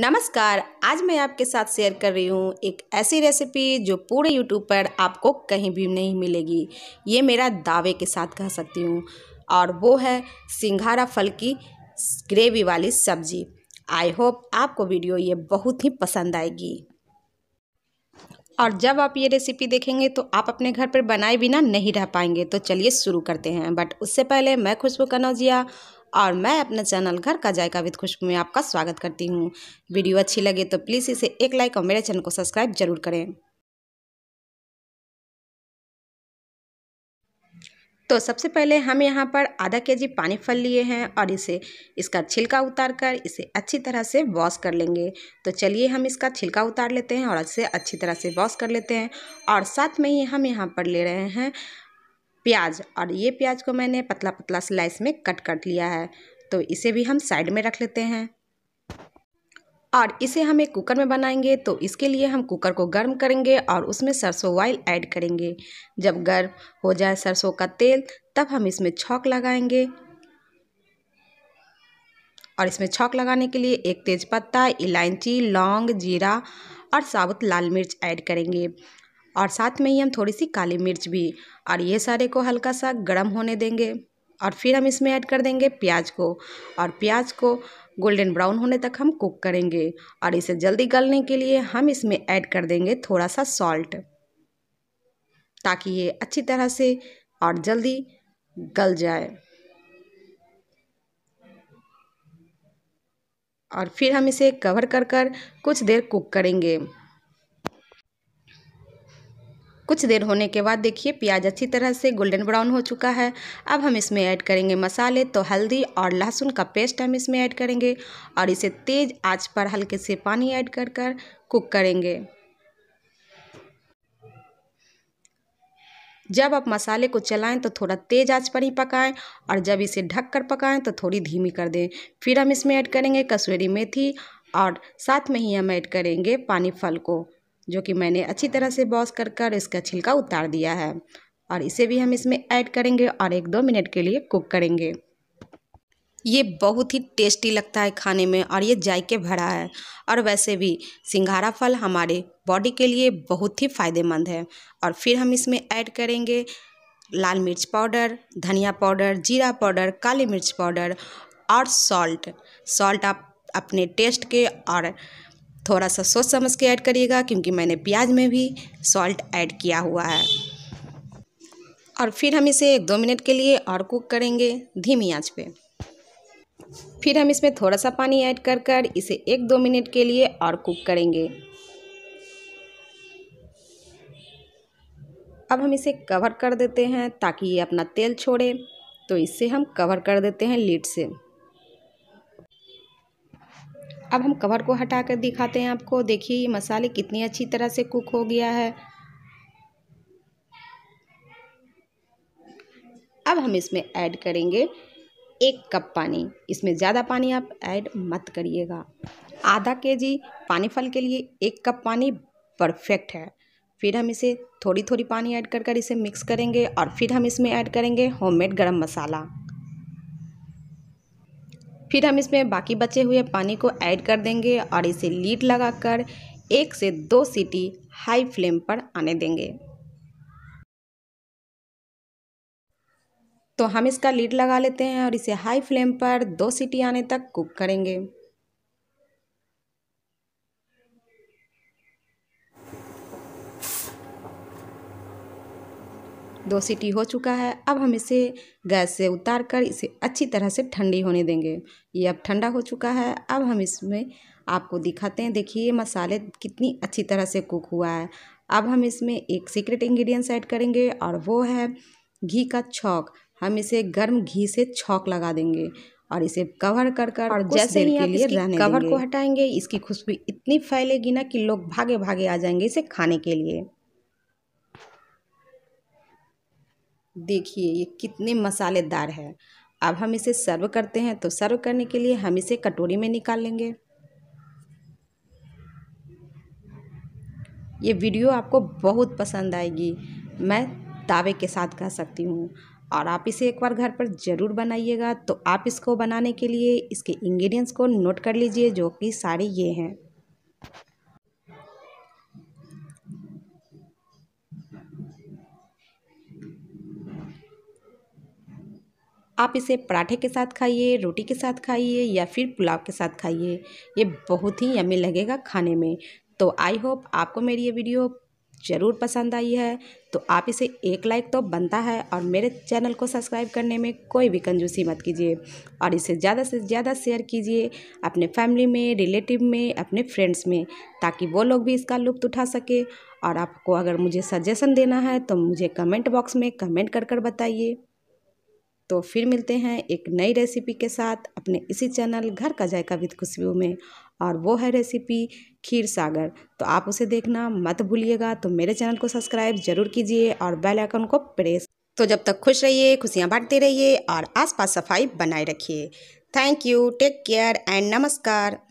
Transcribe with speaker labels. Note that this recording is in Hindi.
Speaker 1: नमस्कार आज मैं आपके साथ शेयर कर रही हूँ एक ऐसी रेसिपी जो पूरे यूट्यूब पर आपको कहीं भी नहीं मिलेगी ये मेरा दावे के साथ कह सकती हूँ और वो है सिंघारा फल की ग्रेवी वाली सब्जी आई होप आपको वीडियो ये बहुत ही पसंद आएगी और जब आप ये रेसिपी देखेंगे तो आप अपने घर पर बनाए बिना नहीं रह पाएंगे तो चलिए शुरू करते हैं बट उससे पहले मैं खुशबू कनौजिया और मैं अपने चैनल घर का जायका विद खुशबू में आपका स्वागत करती हूँ वीडियो अच्छी लगे तो प्लीज़ इसे एक लाइक और मेरे चैनल को सब्सक्राइब जरूर करें तो सबसे पहले हम यहाँ पर आधा के जी पानी फल लिए हैं और इसे इसका छिलका उतार कर इसे अच्छी तरह से वॉश कर लेंगे तो चलिए हम इसका छिलका उतार लेते हैं और इसे अच्छी तरह से वॉश कर लेते हैं और साथ में ही हम यहाँ पर ले रहे हैं प्याज और ये प्याज को मैंने पतला पतला स्लाइस में कट कर लिया है तो इसे भी हम साइड में रख लेते हैं और इसे हमें कुकर में बनाएंगे तो इसके लिए हम कुकर को गर्म करेंगे और उसमें सरसों ऑयल ऐड करेंगे जब गर्म हो जाए सरसों का तेल तब हम इसमें छौक लगाएंगे और इसमें छौक लगाने के लिए एक तेज़पत्ता इलायची लौंग जीरा और साबुत लाल मिर्च ऐड करेंगे और साथ में ही हम थोड़ी सी काली मिर्च भी और ये सारे को हल्का सा गर्म होने देंगे और फिर हम इसमें ऐड कर देंगे प्याज को और प्याज को गोल्डन ब्राउन होने तक हम कुक करेंगे और इसे जल्दी गलने के लिए हम इसमें ऐड कर देंगे थोड़ा सा सॉल्ट ताकि ये अच्छी तरह से और जल्दी गल जाए और फिर हम इसे कवर कर कर कुछ देर कुक करेंगे कुछ देर होने के बाद देखिए प्याज अच्छी तरह से गोल्डन ब्राउन हो चुका है अब हम इसमें ऐड करेंगे मसाले तो हल्दी और लहसुन का पेस्ट हम इसमें ऐड करेंगे और इसे तेज़ आँच पर हल्के से पानी ऐड कर कर कुक करेंगे जब आप मसाले को चलाएं तो थोड़ा तेज़ आंच पर ही पकाएं और जब इसे ढक कर पकाएं तो थोड़ी धीमी कर दें फिर हम इसमें ऐड करेंगे कसूरी मेथी और साथ में ही हम ऐड करेंगे पानी फल को जो कि मैंने अच्छी तरह से बॉस कर कर इसका छिलका उतार दिया है और इसे भी हम इसमें ऐड करेंगे और एक दो मिनट के लिए कुक करेंगे ये बहुत ही टेस्टी लगता है खाने में और ये जायके भरा है और वैसे भी सिंघारा फल हमारे बॉडी के लिए बहुत ही फ़ायदेमंद है और फिर हम इसमें ऐड करेंगे लाल मिर्च पाउडर धनिया पाउडर जीरा पाउडर काली मिर्च पाउडर और सॉल्ट सॉल्ट आप अपने टेस्ट के और थोड़ा सा सोच समझ के ऐड करिएगा क्योंकि मैंने प्याज में भी सॉल्ट ऐड किया हुआ है और फिर हम इसे एक दो मिनट के लिए और कुक करेंगे धीमी आंच पे फिर हम इसमें थोड़ा सा पानी ऐड कर कर इसे एक दो मिनट के लिए और कुक करेंगे अब हम इसे कवर कर देते हैं ताकि ये अपना तेल छोड़े तो इसे हम कवर कर देते हैं लीड से अब हम कवर को हटा कर दिखाते हैं आपको देखिए ये मसाले कितनी अच्छी तरह से कुक हो गया है अब हम इसमें ऐड करेंगे एक कप पानी इसमें ज़्यादा पानी आप ऐड मत करिएगा आधा के जी पानी फल के लिए एक कप पानी परफेक्ट है फिर हम इसे थोड़ी थोड़ी पानी ऐड कर कर इसे मिक्स करेंगे और फिर हम इसमें ऐड करेंगे होममेड गरम मसाला फिर हम इसमें बाकी बचे हुए पानी को ऐड कर देंगे और इसे लीड लगाकर एक से दो सीटी हाई फ्लेम पर आने देंगे तो हम इसका लीड लगा लेते हैं और इसे हाई फ्लेम पर दो सीटी आने तक कुक करेंगे दो सीटी हो चुका है अब हम इसे गैस से उतार कर इसे अच्छी तरह से ठंडी होने देंगे ये अब ठंडा हो चुका है अब हम इसमें आपको दिखाते हैं देखिए मसाले कितनी अच्छी तरह से कुक हुआ है अब हम इसमें एक सीक्रेट इंग्रेडिएंट्स ऐड करेंगे और वो है घी का छौक हम इसे गर्म घी से छौक लगा देंगे और इसे कवर कर कर और जैसे ही आप इसकी कवर को हटाएंगे इसकी खुशबू इतनी फैलेगी ना कि लोग भागे भागे आ जाएंगे इसे खाने के लिए देखिए ये कितने मसालेदार है अब हम इसे सर्व करते हैं तो सर्व करने के लिए हम इसे कटोरी में निकाल लेंगे ये वीडियो आपको बहुत पसंद आएगी मैं दावे के साथ कह सकती हूँ और आप इसे एक बार घर पर ज़रूर बनाइएगा तो आप इसको बनाने के लिए इसके इंग्रेडिएंट्स को नोट कर लीजिए जो कि सारे ये हैं आप इसे पराठे के साथ खाइए रोटी के साथ खाइए या फिर पुलाव के साथ खाइए ये बहुत ही यमी लगेगा खाने में तो आई होप आपको मेरी ये वीडियो ज़रूर पसंद आई है तो आप इसे एक लाइक तो बनता है और मेरे चैनल को सब्सक्राइब करने में कोई भी कंजूसी मत कीजिए और इसे ज़्यादा से ज़्यादा शेयर कीजिए अपने फैमिली में रिलेटिव में अपने फ्रेंड्स में ताकि वो लोग भी इसका लुत्फ़ उठा सके और आपको अगर मुझे सजेशन देना है तो मुझे कमेंट बॉक्स में कमेंट कर कर बताइए तो फिर मिलते हैं एक नई रेसिपी के साथ अपने इसी चैनल घर का जायका विद खुशबू में और वो है रेसिपी खीर सागर तो आप उसे देखना मत भूलिएगा तो मेरे चैनल को सब्सक्राइब जरूर कीजिए और बेल आइकन को प्रेस तो जब तक खुश रहिए खुशियाँ बांटते रहिए और आसपास सफाई बनाए रखिए thank you take care and नमस्कार